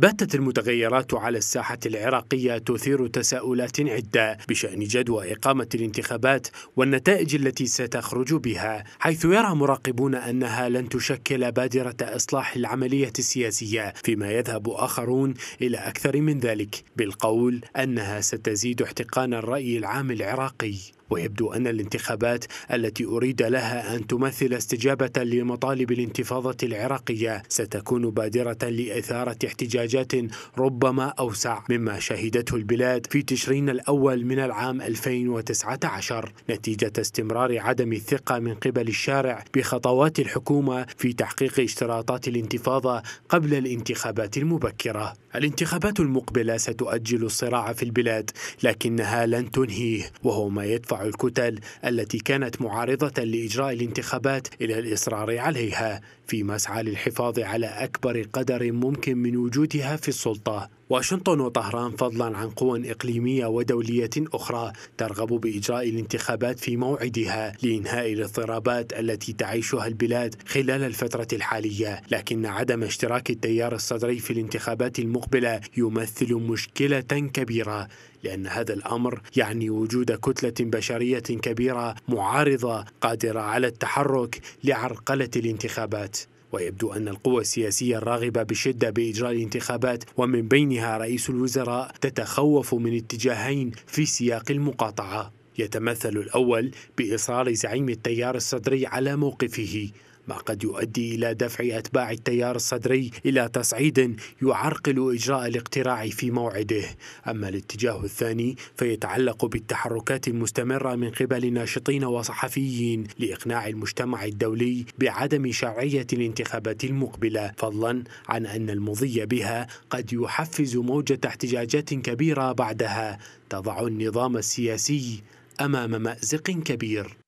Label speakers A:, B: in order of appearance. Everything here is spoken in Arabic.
A: باتت المتغيرات على الساحة العراقية تثير تساؤلات عدة بشأن جدوى إقامة الانتخابات والنتائج التي ستخرج بها حيث يرى مراقبون أنها لن تشكل بادرة إصلاح العملية السياسية فيما يذهب آخرون إلى أكثر من ذلك بالقول أنها ستزيد احتقان الرأي العام العراقي ويبدو أن الانتخابات التي أريد لها أن تمثل استجابة لمطالب الانتفاضة العراقية ستكون بادرة لإثارة احتجاجات ربما أوسع مما شهدته البلاد في تشرين الأول من العام 2019 نتيجة استمرار عدم الثقة من قبل الشارع بخطوات الحكومة في تحقيق اشتراطات الانتفاضة قبل الانتخابات المبكرة الانتخابات المقبلة ستؤجل الصراع في البلاد لكنها لن تنهيه وهو ما يدفع الكتل التي كانت معارضة لإجراء الانتخابات إلى الإصرار عليها في مسعى للحفاظ على أكبر قدر ممكن من وجودها في السلطة واشنطن وطهران فضلا عن قوى إقليمية ودولية أخرى ترغب بإجراء الانتخابات في موعدها لإنهاء الاضطرابات التي تعيشها البلاد خلال الفترة الحالية لكن عدم اشتراك التيار الصدري في الانتخابات المقبلة يمثل مشكلة كبيرة لأن هذا الأمر يعني وجود كتلة بشرية بشرية كبيرة معارضة قادرة على التحرك لعرقلة الانتخابات ويبدو أن القوى السياسية الراغبة بشدة بإجراء الانتخابات ومن بينها رئيس الوزراء تتخوف من اتجاهين في سياق المقاطعة يتمثل الأول بإصرار زعيم التيار الصدري على موقفه ما قد يؤدي إلى دفع أتباع التيار الصدري إلى تصعيد يعرقل إجراء الاقتراع في موعده أما الاتجاه الثاني فيتعلق بالتحركات المستمرة من قبل ناشطين وصحفيين لإقناع المجتمع الدولي بعدم شرعية الانتخابات المقبلة فضلا عن أن المضي بها قد يحفز موجة احتجاجات كبيرة بعدها تضع النظام السياسي أمام مأزق كبير